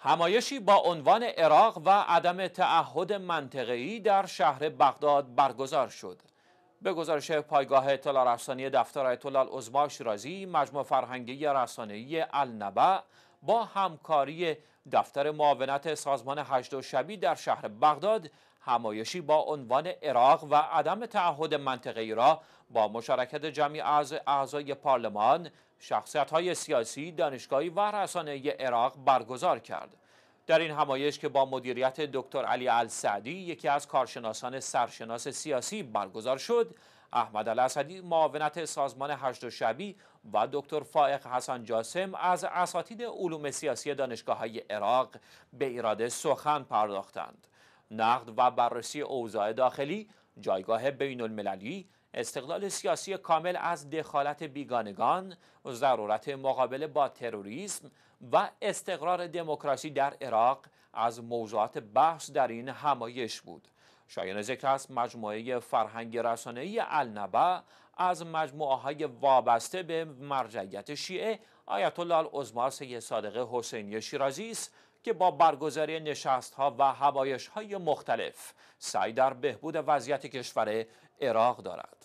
همایشی با عنوان عراق و عدم تعهد منطقه‌ای در شهر بغداد برگزار شد. به گزارش پایگاه اطلاع رسانی دفتر آیت الله عظما شیرازی، مجموع فرهنگی رسانه‌ای النبع با همکاری دفتر معاونت سازمان هشت و شبی در شهر بغداد همایشی با عنوان عراق و عدم تعهد منطقه را با مشارکت جمعی از اعضای پارلمان، شخصیت های سیاسی، دانشگاهی و رسانه عراق برگزار کرد. در این همایش که با مدیریت دکتر علی السعدی یکی از کارشناسان سرشناس سیاسی برگزار شد احمد الاسدی معاونت سازمان هشت و شبی و دکتر فائق حسن جاسم از اساتید علوم سیاسی دانشگاه های عراق به اراده سخن پرداختند نقد و بررسی اوضاع داخلی جایگاه بین المللی استقلال سیاسی کامل از دخالت بیگانگان، ضرورت مقابله با تروریسم و استقرار دموکراسی در عراق از موضوعات بحث در این همایش بود. شایان ذکر است مجموعه فرهنگ رسانه‌ای النبع از مجموعه های وابسته به مرجعیت شیعه آیت الله العظما سید صادق حسینی شیرازی است که با برگزاری نشست ها و همایش های مختلف سعی در بهبود وضعیت کشور عراق دارد